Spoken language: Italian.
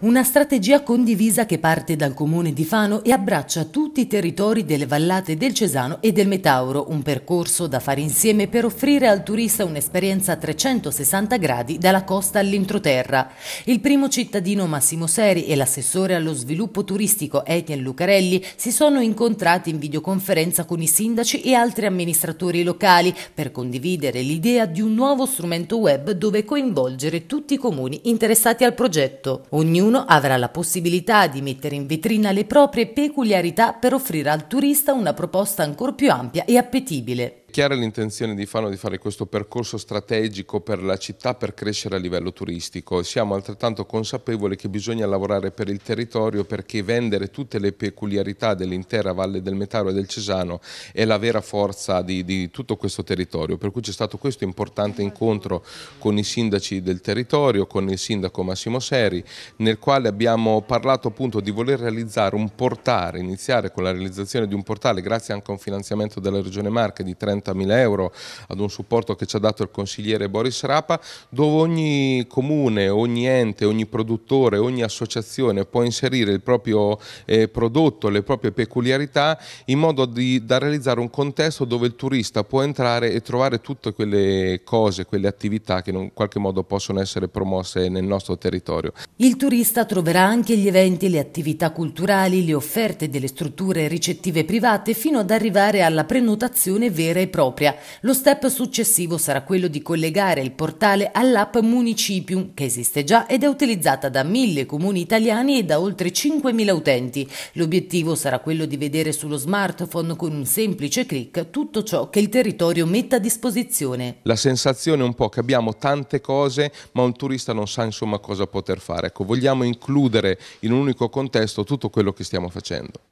Una strategia condivisa che parte dal comune di Fano e abbraccia tutti i territori delle vallate del Cesano e del Metauro, un percorso da fare insieme per offrire al turista un'esperienza a 360 gradi dalla costa all'introterra. Il primo cittadino Massimo Seri e l'assessore allo sviluppo turistico Etienne Lucarelli si sono incontrati in videoconferenza con i sindaci e altri amministratori locali per condividere l'idea di un nuovo strumento web dove coinvolgere tutti i comuni interessati al progetto. Ognuno Ognuno avrà la possibilità di mettere in vetrina le proprie peculiarità per offrire al turista una proposta ancora più ampia e appetibile. Chiara l'intenzione di Fano di fare questo percorso strategico per la città per crescere a livello turistico. Siamo altrettanto consapevoli che bisogna lavorare per il territorio perché vendere tutte le peculiarità dell'intera Valle del Metaro e del Cesano è la vera forza di, di tutto questo territorio. Per cui c'è stato questo importante incontro con i sindaci del territorio, con il sindaco Massimo Seri, nel quale abbiamo parlato appunto di voler realizzare un portale, iniziare con la realizzazione di un portale grazie anche a un finanziamento della Regione Marche di 30 70.000 euro ad un supporto che ci ha dato il consigliere Boris Rapa, dove ogni comune, ogni ente, ogni produttore, ogni associazione può inserire il proprio eh, prodotto, le proprie peculiarità in modo di, da realizzare un contesto dove il turista può entrare e trovare tutte quelle cose, quelle attività che in qualche modo possono essere promosse nel nostro territorio. Il turista troverà anche gli eventi, le attività culturali, le offerte delle strutture ricettive private fino ad arrivare alla prenotazione vera e propria. Lo step successivo sarà quello di collegare il portale all'app Municipium, che esiste già ed è utilizzata da mille comuni italiani e da oltre 5.000 utenti. L'obiettivo sarà quello di vedere sullo smartphone con un semplice clic tutto ciò che il territorio mette a disposizione. La sensazione è un po' che abbiamo tante cose, ma un turista non sa insomma cosa poter fare. Ecco, vogliamo includere in un unico contesto tutto quello che stiamo facendo.